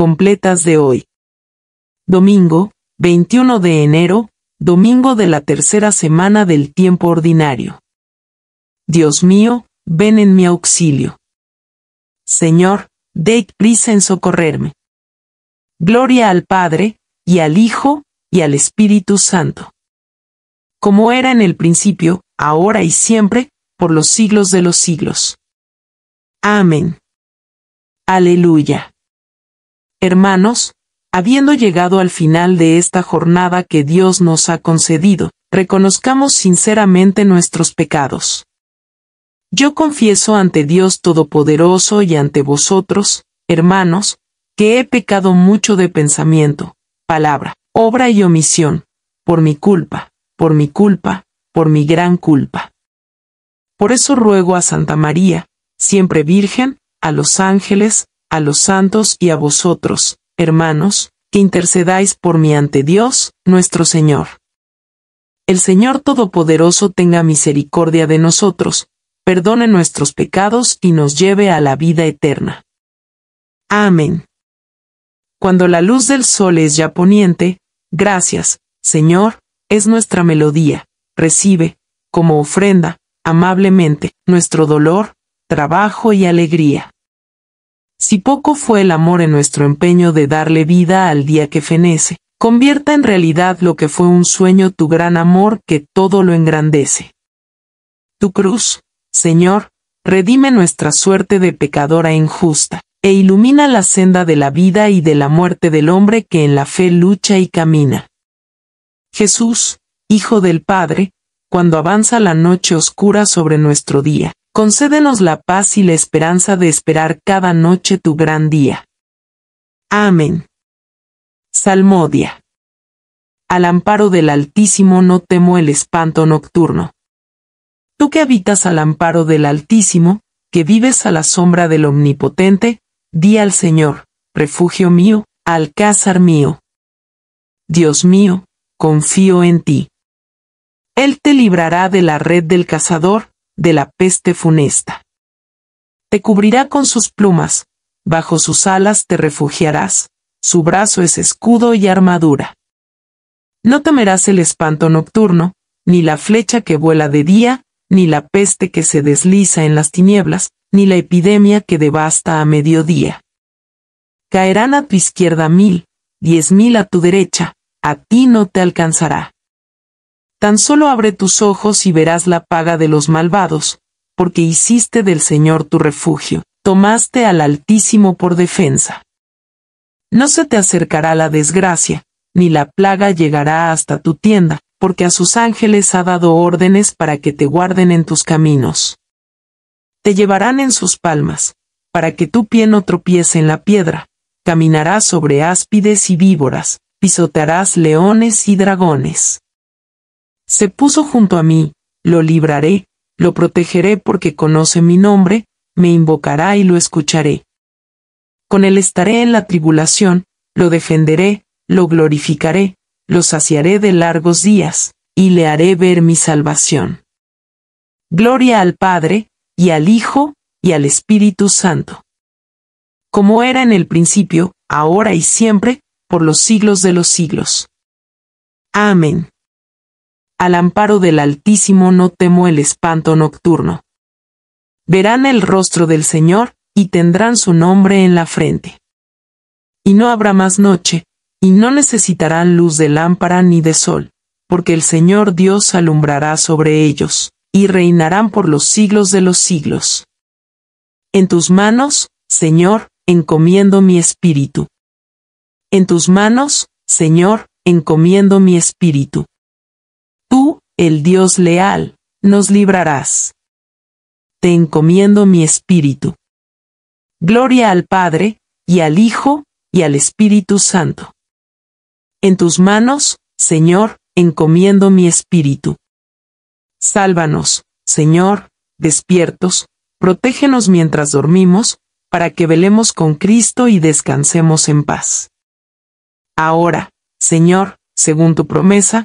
completas de hoy. Domingo, 21 de enero, domingo de la tercera semana del tiempo ordinario. Dios mío, ven en mi auxilio. Señor, date prisa en socorrerme. Gloria al Padre, y al Hijo, y al Espíritu Santo. Como era en el principio, ahora y siempre, por los siglos de los siglos. Amén. Aleluya. Hermanos, habiendo llegado al final de esta jornada que Dios nos ha concedido, reconozcamos sinceramente nuestros pecados. Yo confieso ante Dios Todopoderoso y ante vosotros, hermanos, que he pecado mucho de pensamiento, palabra, obra y omisión, por mi culpa, por mi culpa, por mi gran culpa. Por eso ruego a Santa María, siempre Virgen, a los ángeles, a los santos y a vosotros, hermanos, que intercedáis por mí ante Dios, nuestro Señor. El Señor Todopoderoso tenga misericordia de nosotros, perdone nuestros pecados y nos lleve a la vida eterna. Amén. Cuando la luz del sol es ya poniente, gracias, Señor, es nuestra melodía, recibe, como ofrenda, amablemente, nuestro dolor, trabajo y alegría. Si poco fue el amor en nuestro empeño de darle vida al día que fenece, convierta en realidad lo que fue un sueño tu gran amor que todo lo engrandece. Tu cruz, Señor, redime nuestra suerte de pecadora injusta, e ilumina la senda de la vida y de la muerte del hombre que en la fe lucha y camina. Jesús, Hijo del Padre, cuando avanza la noche oscura sobre nuestro día, concédenos la paz y la esperanza de esperar cada noche tu gran día. Amén. Salmodia. Al amparo del Altísimo no temo el espanto nocturno. Tú que habitas al amparo del Altísimo, que vives a la sombra del Omnipotente, di al Señor, refugio mío, alcázar mío. Dios mío, confío en ti. Él te librará de la red del cazador, de la peste funesta. Te cubrirá con sus plumas, bajo sus alas te refugiarás, su brazo es escudo y armadura. No temerás el espanto nocturno, ni la flecha que vuela de día, ni la peste que se desliza en las tinieblas, ni la epidemia que devasta a mediodía. Caerán a tu izquierda mil, diez mil a tu derecha, a ti no te alcanzará. Tan solo abre tus ojos y verás la paga de los malvados, porque hiciste del Señor tu refugio, tomaste al Altísimo por defensa. No se te acercará la desgracia, ni la plaga llegará hasta tu tienda, porque a sus ángeles ha dado órdenes para que te guarden en tus caminos. Te llevarán en sus palmas, para que tu pie no tropiece en la piedra, caminarás sobre áspides y víboras, pisotearás leones y dragones. Se puso junto a mí, lo libraré, lo protegeré porque conoce mi nombre, me invocará y lo escucharé. Con él estaré en la tribulación, lo defenderé, lo glorificaré, lo saciaré de largos días, y le haré ver mi salvación. Gloria al Padre, y al Hijo, y al Espíritu Santo. Como era en el principio, ahora y siempre, por los siglos de los siglos. Amén al amparo del Altísimo no temo el espanto nocturno. Verán el rostro del Señor, y tendrán su nombre en la frente. Y no habrá más noche, y no necesitarán luz de lámpara ni de sol, porque el Señor Dios alumbrará sobre ellos, y reinarán por los siglos de los siglos. En tus manos, Señor, encomiendo mi espíritu. En tus manos, Señor, encomiendo mi espíritu el Dios leal, nos librarás. Te encomiendo mi espíritu. Gloria al Padre, y al Hijo, y al Espíritu Santo. En tus manos, Señor, encomiendo mi espíritu. Sálvanos, Señor, despiertos, protégenos mientras dormimos, para que velemos con Cristo y descansemos en paz. Ahora, Señor, según tu promesa,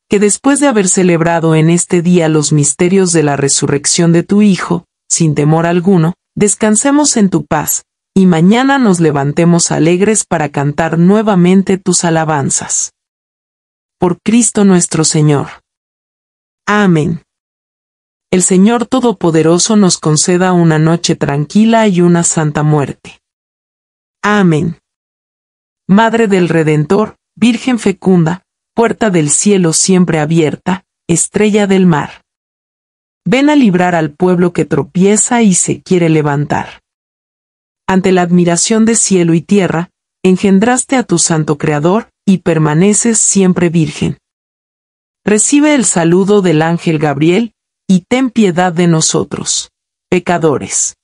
que después de haber celebrado en este día los misterios de la resurrección de tu Hijo, sin temor alguno, descansemos en tu paz, y mañana nos levantemos alegres para cantar nuevamente tus alabanzas. Por Cristo nuestro Señor. Amén. El Señor Todopoderoso nos conceda una noche tranquila y una santa muerte. Amén. Madre del Redentor, Virgen fecunda, puerta del cielo siempre abierta, estrella del mar. Ven a librar al pueblo que tropieza y se quiere levantar. Ante la admiración de cielo y tierra, engendraste a tu santo Creador, y permaneces siempre virgen. Recibe el saludo del ángel Gabriel, y ten piedad de nosotros, pecadores.